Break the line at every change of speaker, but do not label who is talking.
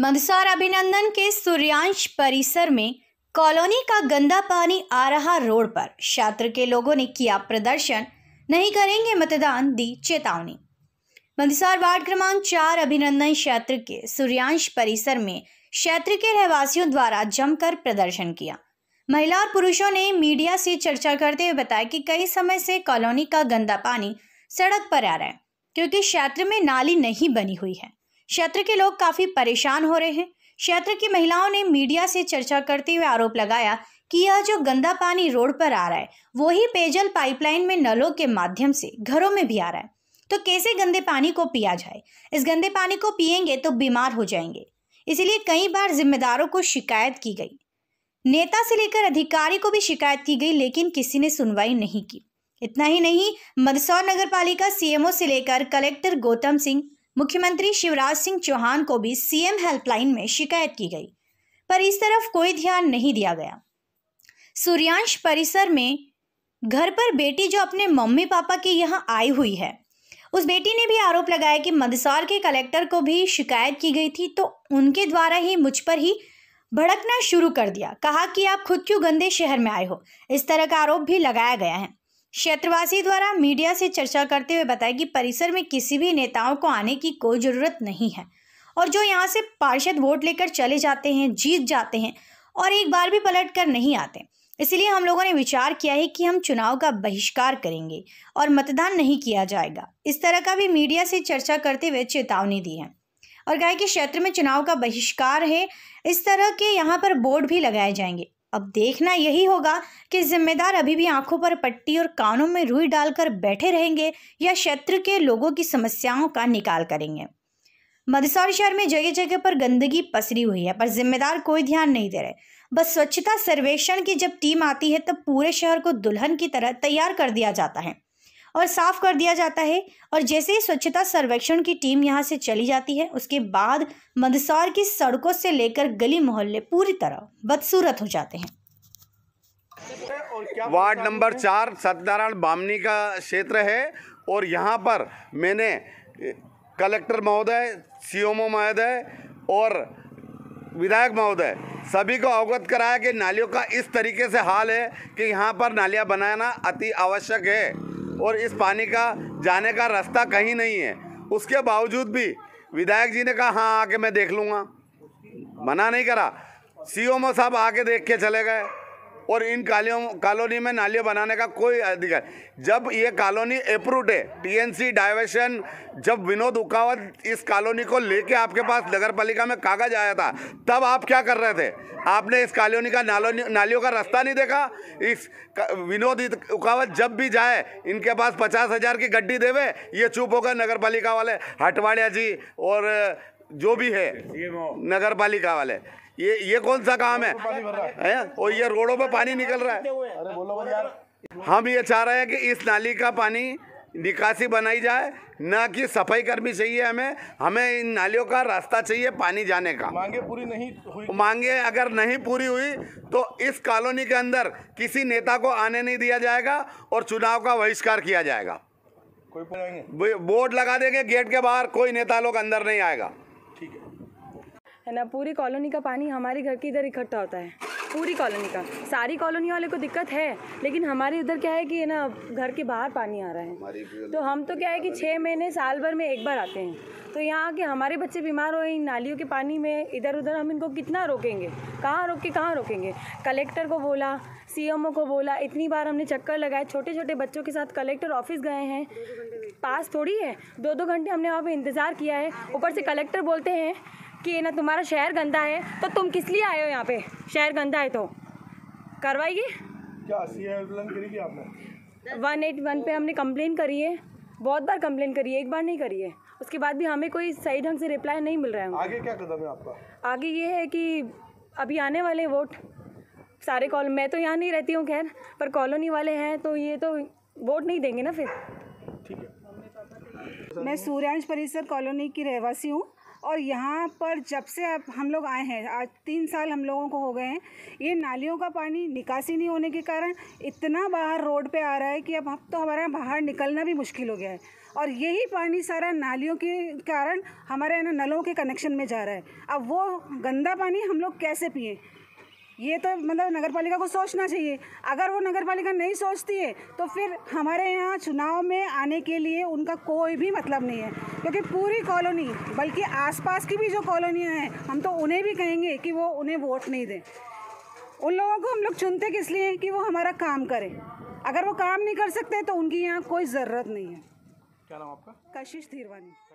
मंदसौर अभिनंदन के सूर्यांश परिसर में कॉलोनी का गंदा पानी आ रहा रोड पर छात्र के लोगों ने किया प्रदर्शन नहीं करेंगे मतदान दी चेतावनी मंदसौर वार्ड क्रमांक चार अभिनंदन क्षेत्र के सूर्यांश परिसर में क्षेत्र के रहवासियों द्वारा जमकर प्रदर्शन किया महिला और पुरुषों ने मीडिया से चर्चा करते हुए बताया कि कई समय से कॉलोनी का गंदा पानी सड़क पर आ रहा है क्योंकि क्षेत्र में नाली नहीं बनी हुई है क्षेत्र के लोग काफ़ी परेशान हो रहे हैं क्षेत्र की महिलाओं ने मीडिया से चर्चा करते हुए आरोप लगाया कि यह जो गंदा पानी रोड पर आ रहा है वो ही पेयजल पाइपलाइन में नलों के माध्यम से घरों में भी आ रहा है तो कैसे गंदे पानी को पिया जाए इस गंदे पानी को पियेंगे तो बीमार हो जाएंगे इसीलिए कई बार जिम्मेदारों को शिकायत की गई नेता से लेकर अधिकारी को भी शिकायत की गई लेकिन किसी ने सुनवाई नहीं की इतना ही नहीं मदसौर नगर पालिका सीएमओ से लेकर कलेक्टर गौतम सिंह मुख्यमंत्री शिवराज सिंह चौहान को भी सीएम हेल्पलाइन में शिकायत की गई पर इस तरफ कोई ध्यान नहीं दिया गया सूर्यांश परिसर में घर पर बेटी जो अपने मम्मी पापा के यहाँ आई हुई है उस बेटी ने भी आरोप लगाया कि मंदसौर के कलेक्टर को भी शिकायत की गई थी तो उनके द्वारा ही मुझ पर ही भड़कना शुरू कर दिया कहा कि आप खुद क्यों गंदे शहर में आए हो इस तरह का आरोप भी लगाया गया है क्षेत्रवासी द्वारा मीडिया से चर्चा करते हुए बताया कि परिसर में किसी भी नेताओं को आने की कोई ज़रूरत नहीं है और जो यहाँ से पार्षद वोट लेकर चले जाते हैं जीत जाते हैं और एक बार भी पलट कर नहीं आते इसलिए हम लोगों ने विचार किया है कि हम चुनाव का बहिष्कार करेंगे और मतदान नहीं किया जाएगा इस तरह का भी मीडिया से चर्चा करते हुए चेतावनी दी है और कहा कि क्षेत्र में चुनाव का बहिष्कार है इस तरह के यहाँ पर बोर्ड भी लगाए जाएंगे अब देखना यही होगा कि जिम्मेदार अभी भी आंखों पर पट्टी और कानों में रुई डालकर बैठे रहेंगे या क्षेत्र के लोगों की समस्याओं का निकाल करेंगे मदसौर शहर में जगह जगह पर गंदगी पसरी हुई है पर जिम्मेदार कोई ध्यान नहीं दे रहे बस स्वच्छता सर्वेक्षण की जब टीम आती है तब पूरे शहर को दुल्हन की तरह तैयार कर दिया जाता है और साफ कर दिया जाता है और जैसे ही स्वच्छता सर्वेक्षण की टीम यहाँ से चली जाती है उसके बाद मंदसौर की सड़कों से लेकर गली मोहल्ले पूरी तरह बदसूरत हो जाते हैं
वार्ड नंबर चार सत्यनारायण बामनी का क्षेत्र है और यहाँ पर मैंने कलेक्टर महोदय सीएमओ महोदय और विधायक महोदय सभी को अवगत कराया कि नालियों का इस तरीके से हाल है कि यहाँ पर नालियाँ बनाना अति आवश्यक है और इस पानी का जाने का रास्ता कहीं नहीं है उसके बावजूद भी विधायक जी ने कहा हाँ आके मैं देख लूँगा मना नहीं करा सी साहब आके देख के चले गए और इन कालियों कॉलोनी में नालियाँ बनाने का कोई अधिकार जब ये कॉलोनी अप्रूव्ड है टीएनसी डायवर्शन जब विनोद उकावत इस कॉलोनी को लेके आपके पास नगर पालिका में कागज आया था तब आप क्या कर रहे थे आपने इस कॉलोनी का नालियों का रास्ता नहीं देखा इस विनोद उकावत जब भी जाए इनके पास पचास हज़ार की गड्डी देवे ये चुप होकर नगर पालिका वाले हटवाड़िया जी और जो भी है नगर पालिका वाले ये ये कौन सा काम है, और ये रोडों पर पानी निकल रहा है हम ये चाह रहे हैं कि इस नाली का पानी निकासी बनाई जाए ना कि सफाई कर्मी चाहिए हमें हमें इन नालियों का रास्ता चाहिए पानी जाने का मांगे पूरी नहीं हुई मांगे अगर नहीं पूरी हुई तो इस कॉलोनी के अंदर किसी नेता को आने नहीं दिया जाएगा और चुनाव का बहिष्कार किया जाएगा कोई बोर्ड लगा देंगे गेट के बाहर कोई नेता लोग अंदर नहीं आएगा
है ना पूरी कॉलोनी का पानी हमारे घर के इधर इकट्ठा होता है पूरी कॉलोनी का सारी कॉलोनी वाले को दिक्कत है लेकिन हमारे इधर क्या है कि है ना घर के बाहर पानी आ रहा है तो हम तो क्या है कि छः महीने साल भर में एक बार आते हैं तो यहाँ के हमारे बच्चे बीमार हो इन नालियों के पानी में इधर उधर हम इनको कितना रोकेंगे कहाँ रोक के कहाँ रोकेंगे कलेक्टर को बोला सीएमओ को बोला इतनी बार हमने चक्कर लगाए छोटे छोटे बच्चों के साथ कलेक्टर ऑफिस गए हैं पास थोड़ी है दो दो घंटे हमने वहाँ पर इंतज़ार किया है ऊपर से कलेक्टर बोलते हैं कि ना तुम्हारा शहर गंदा है तो तुम किस लिए आए हो यहाँ पे शहर गंदा है तो करवाइए
क्या आपने
वन एट वन पे हमने कंप्लेन करी है बहुत बार कंप्लेन करी है एक बार नहीं करी है उसके बाद भी हमें कोई सही ढंग से रिप्लाई नहीं मिल रहा है आगे क्या कदम है आपका आगे ये है कि अभी आने वाले वोट सारे कॉल मैं तो यहाँ नहीं रहती हूँ खैर पर कॉलोनी वाले हैं तो ये तो वोट नहीं देंगे ना फिर ठीक
है मैं सूर्यांश परिसर कॉलोनी की रहवासी हूँ और यहाँ पर जब से अब हम लोग आए हैं आज तीन साल हम लोगों को हो गए हैं ये नालियों का पानी निकासी नहीं होने के कारण इतना बाहर रोड पे आ रहा है कि अब अब तो यहाँ बाहर निकलना भी मुश्किल हो गया है और यही पानी सारा नालियों के कारण हमारे नलों के कनेक्शन में जा रहा है अब वो गंदा पानी हम लोग कैसे पिए ये तो मतलब नगर पालिका को सोचना चाहिए अगर वो नगर पालिका नहीं सोचती है तो फिर हमारे यहाँ चुनाव में आने के लिए उनका कोई भी मतलब नहीं है क्योंकि पूरी कॉलोनी बल्कि आसपास की भी जो कॉलोनियाँ हैं हम तो उन्हें भी कहेंगे कि वो उन्हें वोट नहीं दें उन लोगों को हम लोग चुनते किस लिए कि वो हमारा काम करें अगर वो काम नहीं कर सकते तो उनकी यहाँ कोई ज़रूरत नहीं है क्या नाम आपका कशिश धीरवानी